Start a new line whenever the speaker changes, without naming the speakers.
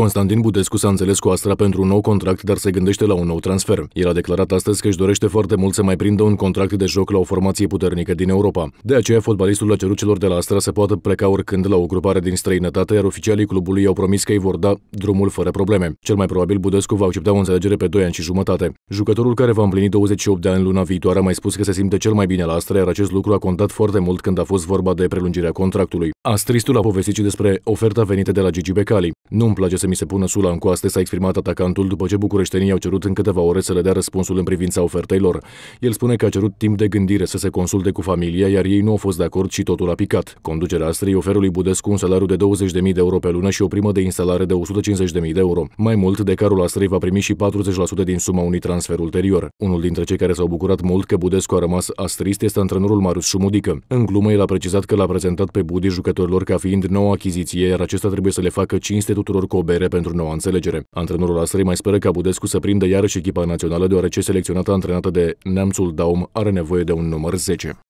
Constantin Budescu s-a înțeles cu Astra pentru un nou contract, dar se gândește la un nou transfer. El a declarat astăzi că își dorește foarte mult să mai prindă un contract de joc la o formație puternică din Europa. De aceea, fotbalistul a cerut celor de la Astra să poată pleca oricând la o grupare din străinătate, iar oficialii clubului i-au promis că îi vor da drumul fără probleme. Cel mai probabil Budescu va accepta o înțelegere pe 2 ani și jumătate. Jucătorul care va împlini 28 de ani luna viitoare a mai spus că se simte cel mai bine la Astra, iar acest lucru a contat foarte mult când a fost vorba de prelungirea contractului. Astristul a povestit și despre oferta venită de la Gigi Becali. Nu-mi place să mi se pună sula în coaste, s-a exprimat atacantul după ce bucureștenii au cerut în câteva ore să le dea răspunsul în privința ofertei lor. El spune că a cerut timp de gândire să se consulte cu familia, iar ei nu au fost de acord și totul a picat. Conducerea Astrei oferă lui Budescu un salariu de 20.000 de euro pe lună și o primă de instalare de 150.000 de euro. Mai mult, decarul Astrei va primi și 40% din suma unui transfer ulterior. Unul dintre cei care s-au bucurat mult că Budescu a rămas astrist este antrenorul Marius Șumudică. În glumă, el a precizat că l-a prezentat pe Budi jucătorilor ca fiind noua achiziție, iar acesta trebuie să le facă cinste tuturor cobe bere pentru noua înțelegere. Antrenorul Astrei mai speră ca Budescu să prindă iarăși echipa națională, deoarece selecționata antrenată de Neamțul Daum are nevoie de un număr 10.